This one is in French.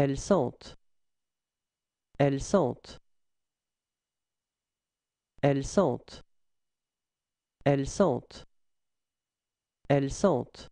Elles sentent. Elle sentent. Elle sentent. Elle sentent. Elle sentent.